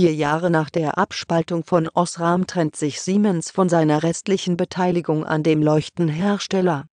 Vier Jahre nach der Abspaltung von Osram trennt sich Siemens von seiner restlichen Beteiligung an dem Leuchtenhersteller.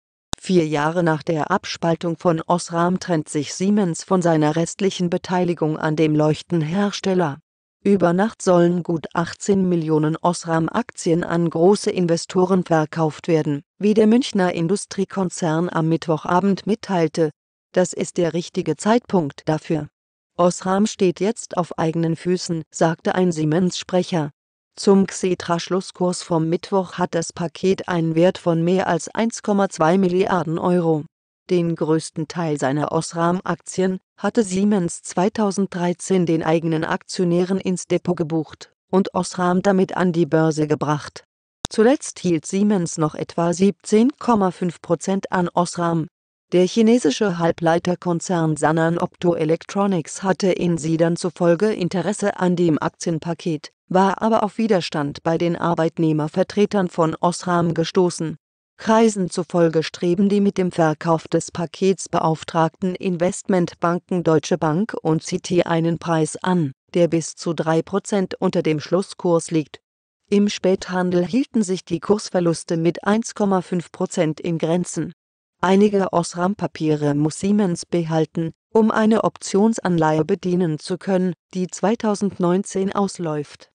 Vier Jahre nach der Abspaltung von Osram trennt sich Siemens von seiner restlichen Beteiligung an dem Leuchtenhersteller. Über Nacht sollen gut 18 Millionen Osram-Aktien an große Investoren verkauft werden, wie der Münchner Industriekonzern am Mittwochabend mitteilte. Das ist der richtige Zeitpunkt dafür. Osram steht jetzt auf eigenen Füßen, sagte ein Siemens-Sprecher. Zum Xetra-Schlusskurs vom Mittwoch hat das Paket einen Wert von mehr als 1,2 Milliarden Euro. Den größten Teil seiner Osram-Aktien hatte Siemens 2013 den eigenen Aktionären ins Depot gebucht und Osram damit an die Börse gebracht. Zuletzt hielt Siemens noch etwa 17,5 Prozent an Osram. Der chinesische Halbleiterkonzern Sanan Optoelectronics hatte in Sidern zufolge Interesse an dem Aktienpaket, war aber auf Widerstand bei den Arbeitnehmervertretern von Osram gestoßen. Kreisen zufolge streben die mit dem Verkauf des Pakets beauftragten Investmentbanken Deutsche Bank und Citi einen Preis an, der bis zu 3% unter dem Schlusskurs liegt. Im Späthandel hielten sich die Kursverluste mit 1,5% in Grenzen Einige OSRAM-Papiere muss Siemens behalten, um eine Optionsanleihe bedienen zu können, die 2019 ausläuft